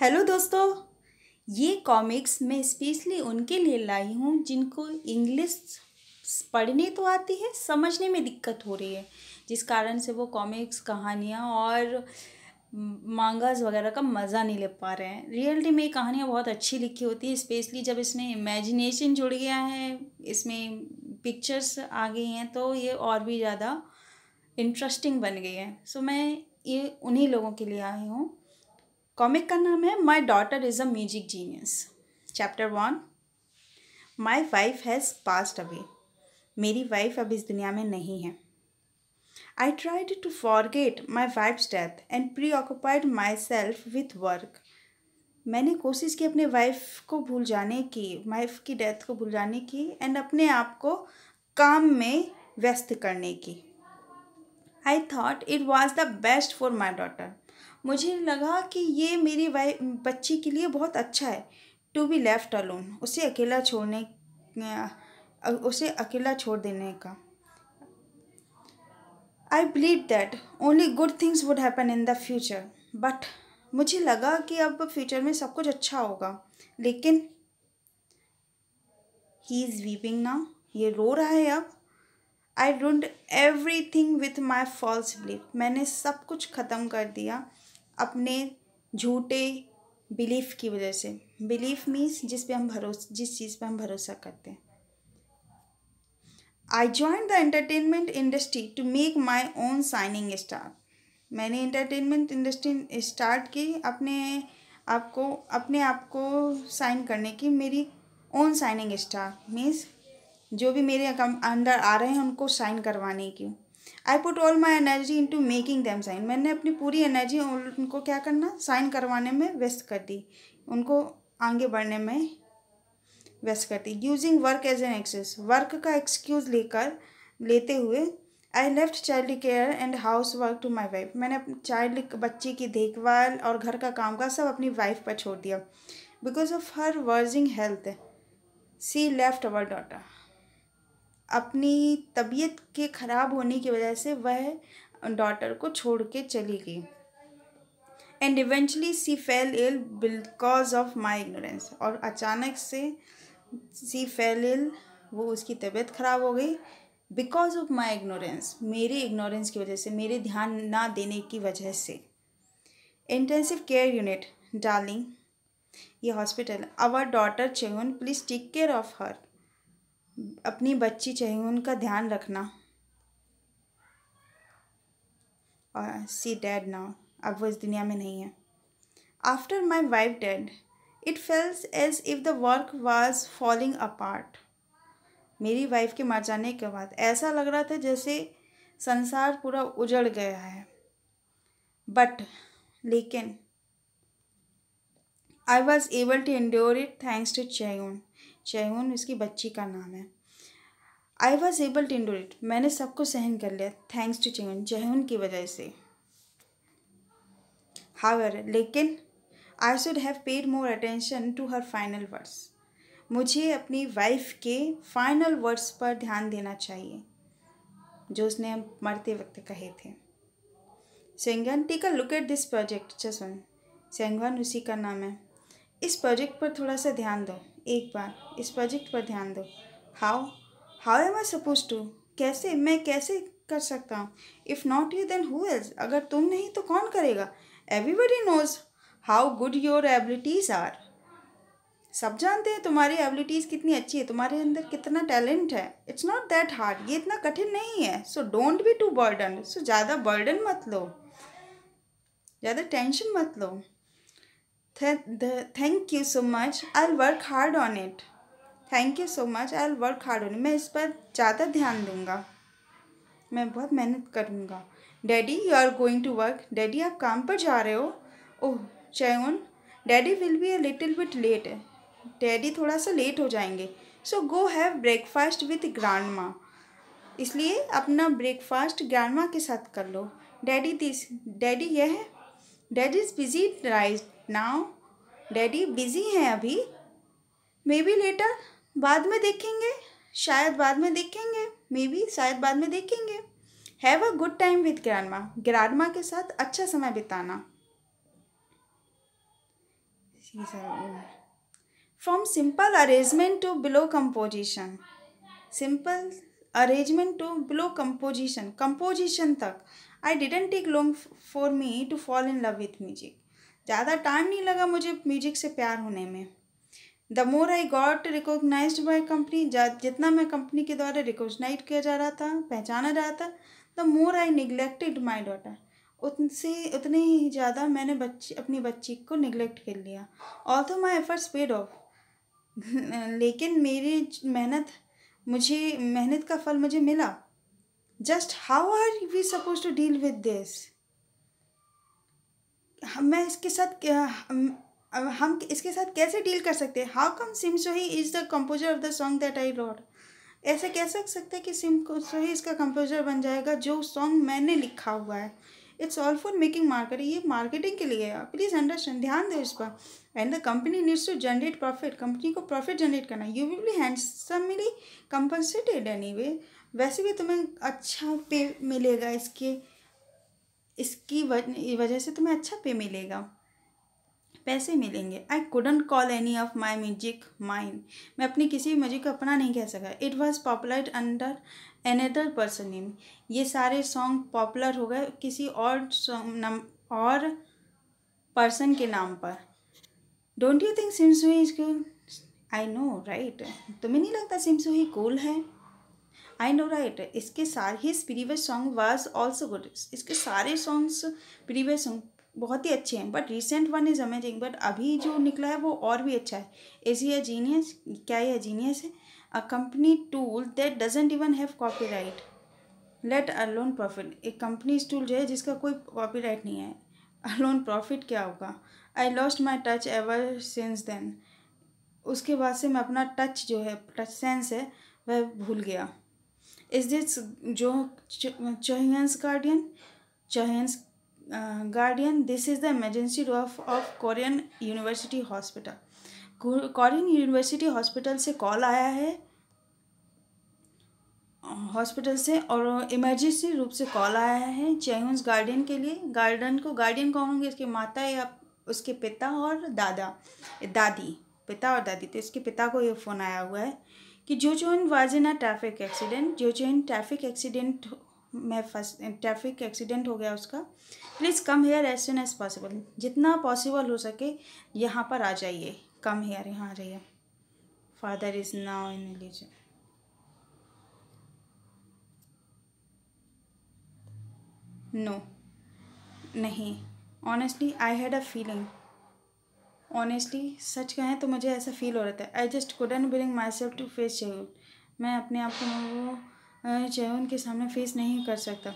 Hello दोस्तों ये comics मैं स्पेशली उनके लिए लाई हूँ जिनको इंग्लिश पढ़ने तो आती है समझने में दिक्कत हो रही है जिस कारण से वो कॉमिक्स कहानियाँ और मांगाज वगैरह का मज़ा नहीं ले पा रहे हैं रियलिटी में ये कहानियाँ बहुत अच्छी लिखी होती है स्पेशली जब इसमें इमेजिनेशन जुड़ गया है इसमें पिक्चर्स आ गई हैं तो ये और भी ज़्यादा इंटरेस्टिंग बन गई है सो मैं ये उन्हीं लोगों के लिए आई हूँ कॉमिक का नाम है my daughter is a music genius chapter one my wife has passed away मेरी वाइफ अब इस दुनिया में नहीं है I to forget my wife's death and preoccupied myself with work मैंने कोशिश की अपने वाइफ को भूल जाने की वाइफ की डेथ को भूल जाने की एंड अपने आप को काम में व्यस्त करने की I thought it was the best for my daughter मुझे लगा कि ये मेरी वाइफ बच्ची के लिए बहुत अच्छा है टू बी लेफ्ट अलोन उसे अकेला छोड़ने उसे अकेला छोड़ देने का I believe that only good things would happen in the future but मुझे लगा कि अब फ्यूचर में सब कुछ अच्छा होगा लेकिन ही इज़ वीपिंग ना ये रो रहा है अब I don't everything with my false believe मैंने सब कुछ ख़त्म कर दिया अपने झूठे बिलीफ की वजह से बिलीफ मीन्स जिस पे हम भरोसा जिस चीज़ पे हम भरोसा करते हैं I join the entertainment industry to make my own signing star मैंने एंटरटेनमेंट इंडस्ट्री स्टार्ट की अपने आप को अपने आप को साइन करने की मेरी ओन साइनिंग स्टार मीन्स जो भी मेरे अंडर आ रहे हैं उनको साइन करवाने की I put all my energy to making them sign मैंने अपनी पूरी एनर्जी उनको क्या करना साइन करवाने में व्यस्त कर दी उनको आगे बढ़ने में व्यस्त कर दी using work as an access work का एक्सक्यूज़ लेकर लेते हुए I left child care and house work to my wife मैंने चाइल्ड बच्चे की देखभाल और घर का काम का सब अपनी वाइफ पर छोड़ दिया because of her worsening health she left our daughter अपनी तबीयत के ख़राब होने की वजह से वह डॉटर को छोड़ के चली गई and eventually she fell ill because of my ignorance और अचानक से सी फेल इल वो उसकी तबीयत ख़राब हो गई बिकॉज ऑफ माई इग्नोरेंस मेरी इग्नोरेंस की वजह से मेरे ध्यान ना देने की वजह से इंटेंसिव केयर यूनिट डार्लिंग ये हॉस्पिटल अवर डॉटर चेहन please take care of her अपनी बच्ची चाहिए उनका ध्यान रखना और सी डैड नाउ अब वो इस दुनिया में नहीं है after my wife dead it feels as if the work was falling apart मेरी वाइफ के मर जाने के बाद ऐसा लग रहा था जैसे संसार पूरा उजड़ गया है बट लेकिन I was able to endure it thanks to चेयून चैंगन इसकी बच्ची का नाम है I was able to endure it मैंने सबको सहन कर लिया थैंक्स टू चैंगन चैंगन की वजह से हावर लेकिन I should have paid more attention to her final words मुझे अपनी वाइफ के फाइनल वर्ड्स पर ध्यान देना चाहिए जो उसने मरते वक्त कहे थे सेंगन take a look at this project जसवन सेंगवान उसी का नाम है इस प्रोजेक्ट पर थोड़ा सा ध्यान दो एक बार इस प्रोजेक्ट पर ध्यान दो how how am I suppose to कैसे मैं कैसे कर सकता हूँ if not you then who else अगर तुम नहीं तो कौन करेगा everybody knows how good your abilities are सब जानते हैं तुम्हारी एबिलिटीज़ कितनी अच्छी है तुम्हारे अंदर कितना टैलेंट है इट्स नॉट दैट हार्ड ये इतना कठिन नहीं है so don't be too burden so ज़्यादा बर्डन मत लो ज़्यादा टेंशन मत लो thank you so much I'll work hard on it thank you so much I'll work hard on मैं इस पर ज़्यादा ध्यान दूंगा मैं बहुत मेहनत करूंगा daddy you are going to work daddy आप काम पर जा रहे हो ओह चयन daddy will be a little bit late daddy थोड़ा सा लेट हो जाएंगे so go have breakfast with grandma इसलिए अपना ब्रेकफास्ट ग्रांड माँ के साथ कर लो डैडी दिस डैडी यह है daddy is busy right now daddy busy हैं अभी मे बी लेटर बाद में देखेंगे शायद बाद में देखेंगे मे बी शायद बाद में देखेंगे have a good time with grandma grandma के साथ अच्छा समय बिताना from simple arrangement to below composition simple arrangement to below composition composition तक I didn't take long for me to fall in love with music ज़्यादा time नहीं लगा मुझे म्यूजिक से प्यार होने में the more I got recognise by company जितना मैं कंपनी के द्वारा रिकोगनाइज किया जा रहा था पहचाना जा रहा था the more I neglected my daughter उनसे उतने ही ज़्यादा मैंने बच्ची अपनी बच्ची को निगलेक्ट कर लिया ऑल तो माई एफर्ट्स पेड ऑफ लेकिन मेरी मेहनत मुझे मेहनत का फल मुझे मिला just how are we suppose to deal with this मैं इसके साथ हम इसके साथ कैसे डील कर सकते हैं how come Sim Sohee is the composer of the song that I wrote ऐसे कह सक सकते हैं कि सिम सोही इसका कंपोजर बन जाएगा जो सॉन्ग मैंने लिखा हुआ है it's all for making market ये मार्केटिंग के लिए है प्लीज़ अंडरस्टैंड ध्यान दो इस पर and the company needs to generate profit company को प्रॉफिट जनरेट करना you will be handsomely compensated anyway वैसे भी तुम्हें अच्छा पे मिलेगा इसके इसकी वजह से तुम्हें अच्छा पे मिलेगा पैसे मिलेंगे I couldn't call any of my music mine मैं अपनी किसी भी म्यूजिक को अपना नहीं कह सका it was popular under another person name ये सारे सॉन्ग पॉपुलर हो गए किसी और नम और पर्सन के नाम पर डोंट यू थिंक सिम्सुई इज आई नो राइट तुम्हें नहीं लगता ही कूल है आई नो राइट इसके सारे ही previous song was also good इसके सारे सॉन्ग्स प्रीवियस सॉन्ग बहुत ही अच्छे हैं but recent one is amazing but अभी जो निकला है वो और भी अच्छा है इज ही जीनियस क्या ये जीनियस है a company tool that doesn't even have copyright let alone profit एक कंपनी टूल जो है जिसका कोई कॉपी राइट नहीं है अलोन प्रॉफिट क्या होगा I lost my touch ever since then उसके बाद से मैं अपना टच जो है टच सेंस है वह भूल गया इज this जो Chohyun's guardian Chohyun's guardian this is the emergency room of Korean university hospital Korean university hospital से कॉल आया है हॉस्पिटल से और इमरजेंसी रूप से कॉल आया है चैंस गार्डियन के लिए गार्डन को गार्डियन कौन होंगे इसके माता या उसके पिता और दादा दादी पिता और दादी तो इसके पिता को ये फ़ोन आया हुआ है कि जो इन was in a traffic accident जो जो इन ट्रैफिक एक्सीडेंट में फंस ट्रैफिक एक्सीडेंट हो गया उसका please come here as soon as possible जितना पॉसिबल हो सके यहाँ पर आ जाइए कम हेयर यहाँ आ रही father is now ineligible no नहीं honestly I had a feeling honestly सच कहें तो मुझे ऐसा फील हो रहा था I just couldn't bring myself to face चेहून मैं अपने आप को वो के सामने फेस नहीं कर सकता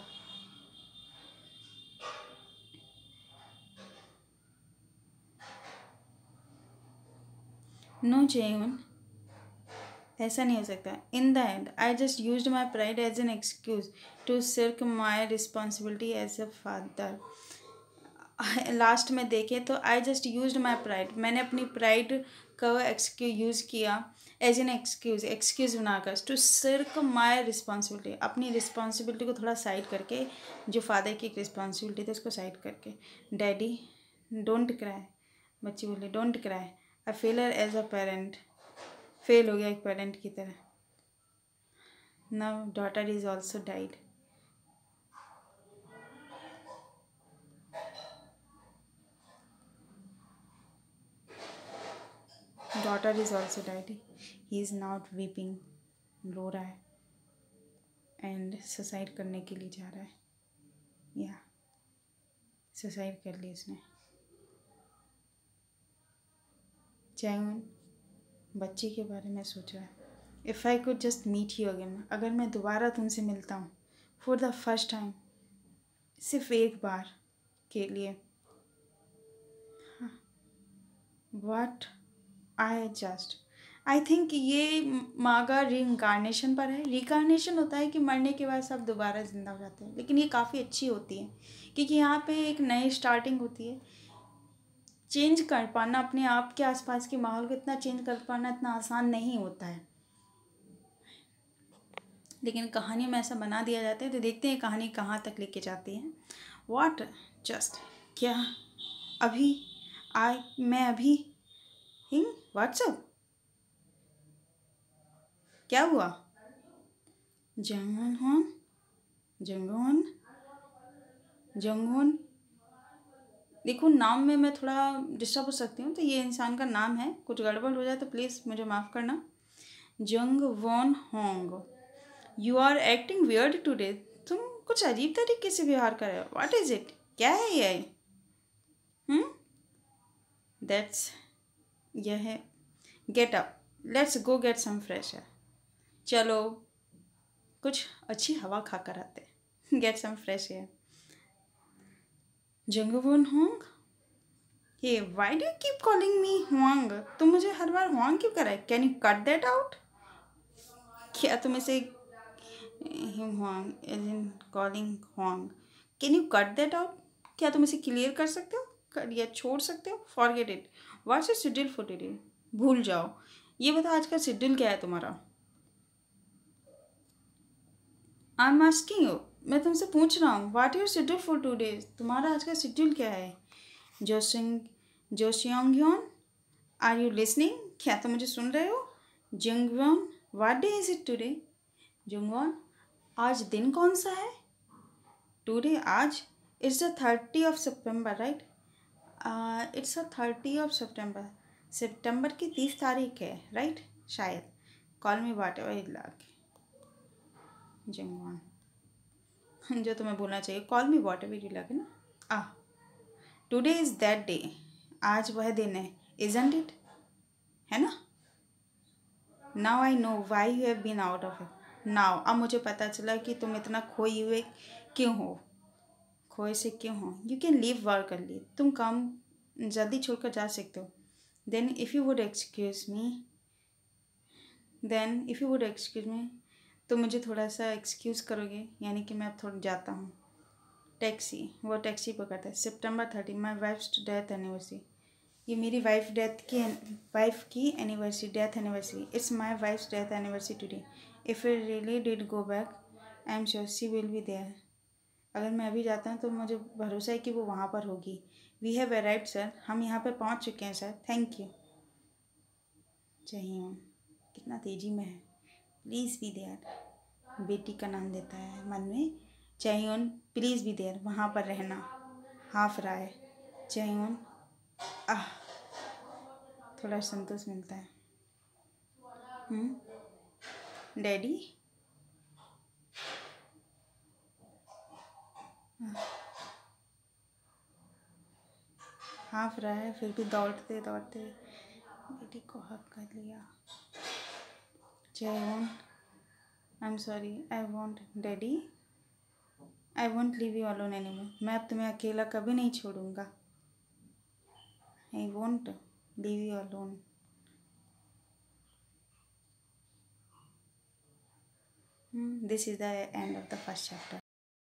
नो चेहून ऐसा नहीं हो सकता in the end I just use my pride as an excuse to shirk my responsibility as a father last में देखें तो I just use my pride मैंने अपनी प्राइड का एक्सक्यूज यूज़ किया एज एन एक्सक्यूज एक्सक्यूज बनाकर to shirk my responsibility अपनी responsibility को थोड़ा साइड करके जो फादर की एक रिस्पॉन्सिबिलिटी थी उसको साइड करके डैडी डोंट क्राई बच्ची बोली don't cry a failure as a parent fail हो गया एक पेरेंट की तरह now daughter is also died daughter is also dead. He is not weeping रो रहा है एंड सुसाइड करने के लिए जा रहा है या सुसाइड कर ली उसने चैंग बच्चे के बारे में सोच रहा है if I could just meet he again अगर मैं दोबारा तुमसे मिलता हूँ फॉर द फर्स्ट टाइम सिर्फ एक बार के लिए हाँ huh. I just I think ये माँ का रिंकारनेशन पर है रिकारनेशन होता है कि मरने के बाद सब दोबारा ज़िंदा हो जाते हैं लेकिन ये काफ़ी अच्छी होती है क्योंकि यहाँ पे एक नई स्टार्टिंग होती है चेंज कर पाना अपने आप के आसपास के माहौल को इतना चेंज कर पाना इतना आसान नहीं होता है लेकिन कहानी में ऐसा बना दिया जाता है तो देखते हैं कहानी कहाँ तक लेके जाती है वाट जस्ट क्या अभी आई मैं अभी ही हम्म, व्हाट्सएप क्या हुआ जंगन हॉन जंगोन जंगोन देखो नाम में मैं थोड़ा डिस्टर्ब हो सकती हूँ तो ये इंसान का नाम है कुछ गड़बड़ हो जाए तो प्लीज़ मुझे माफ़ करना Jung Won Hong you are acting weird today तुम कुछ अजीब तरीके से व्यवहार कर रहे हो व्हाट इज़ इट क्या है ये हम्म दैट्स यह get up let's go get some fresh air चलो कुछ अच्छी हवा खा कर आते get some fresh air Jungwon Hong ये why do keep calling me Hwang तुम मुझे हर बार हुआंग क्यों कराए can you cut that out क्या तुम इसे him Hwang as in calling Hwang can you cut that out क्या तुम इसे क्लियर कर सकते हो कर या छोड़ सकते हो forget it what's your schedule for today भूल जाओ ये बताओ आज का शेड्यूल क्या है तुम्हारा आई एम आस्किंग यू मैं तुमसे पूछ रहा हूँ what your schedule for today's तुम्हारा आज का शेड्यूल क्या है जोशिंग जोशियोंग आर यू लिसनिंग क्या तुम मुझे सुन रहे हो Jung what day is it today Jung आज दिन कौन सा है टूडे आज it's the thirty of September right it's a thirty of September सितंबर की तीस तारीख है राइट शायद call me whatever is लाग जिंगवान जो तुम्हें बोलना चाहिए call me whatever is लाग ना आ टुडे इज़ दैट डे आज वह दिन है इजेंट इट है ना now I know why you have been out of it now अब मुझे पता चला कि तुम इतना खोई हुए क्यों हो खोए से क्यों हो you can leave work early तुम काम जल्दी छोड़कर जा सकते हो then if you would excuse me then if you would excuse me तो मुझे थोड़ा सा एक्सक्यूज़ करोगे यानी कि मैं अब थोड़ा जाता हूँ टैक्सी वो टैक्सी पकड़ता है September thirty my wife death anniversary ये मेरी वाइफ डेथ की वाइफ की anniversary death anniversary it's my wife's death anniversary today if you really did go back I am sure she will be there अगर मैं अभी जाता हूँ तो मुझे भरोसा है कि वो वहाँ पर होगी वी हैव अराइव सर हम यहाँ पर पहुँच चुके हैं सर थैंक यू चाहिए कितना तेज़ी में है प्लीज़ भी देयर बेटी का नाम देता है मन में चाहिए प्लीज़ भी देयर वहाँ पर रहना हाफ राय चाहिए आह थोड़ा संतोष मिलता है डैडी हम्म। हाँफ रहा है फिर भी दौड़ते दौड़ते बेटी को हक कर लिया जय I won't I am sorry I won't daddy I won't leave you any more मैं अब तुम्हें अकेला कभी नहीं छोड़ूंगा I won't leave you alone this is the end of the first chapter